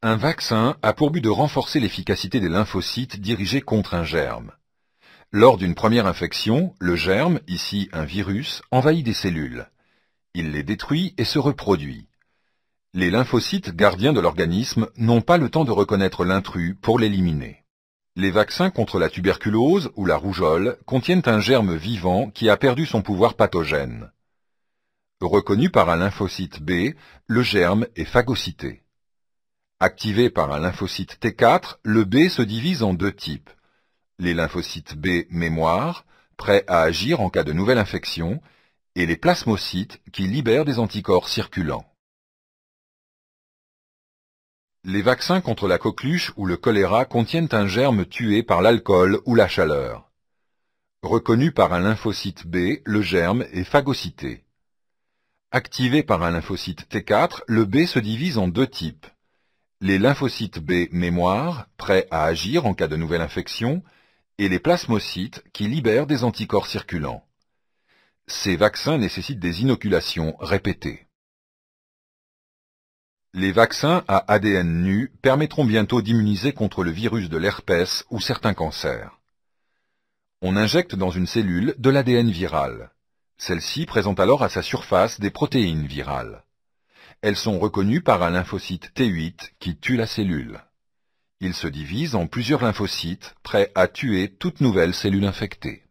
Un vaccin a pour but de renforcer l'efficacité des lymphocytes dirigés contre un germe. Lors d'une première infection, le germe, ici un virus, envahit des cellules. Il les détruit et se reproduit. Les lymphocytes gardiens de l'organisme n'ont pas le temps de reconnaître l'intrus pour l'éliminer. Les vaccins contre la tuberculose ou la rougeole contiennent un germe vivant qui a perdu son pouvoir pathogène. Reconnu par un lymphocyte B, le germe est phagocyté. Activé par un lymphocyte T4, le B se divise en deux types. Les lymphocytes B mémoire, prêts à agir en cas de nouvelle infection, et les plasmocytes qui libèrent des anticorps circulants. Les vaccins contre la coqueluche ou le choléra contiennent un germe tué par l'alcool ou la chaleur. Reconnu par un lymphocyte B, le germe est phagocyté. Activé par un lymphocyte T4, le B se divise en deux types les lymphocytes B mémoire, prêts à agir en cas de nouvelle infection, et les plasmocytes qui libèrent des anticorps circulants. Ces vaccins nécessitent des inoculations répétées. Les vaccins à ADN nu permettront bientôt d'immuniser contre le virus de l'herpès ou certains cancers. On injecte dans une cellule de l'ADN viral. Celle-ci présente alors à sa surface des protéines virales. Elles sont reconnues par un lymphocyte T8 qui tue la cellule. Il se divise en plusieurs lymphocytes prêts à tuer toute nouvelle cellule infectée.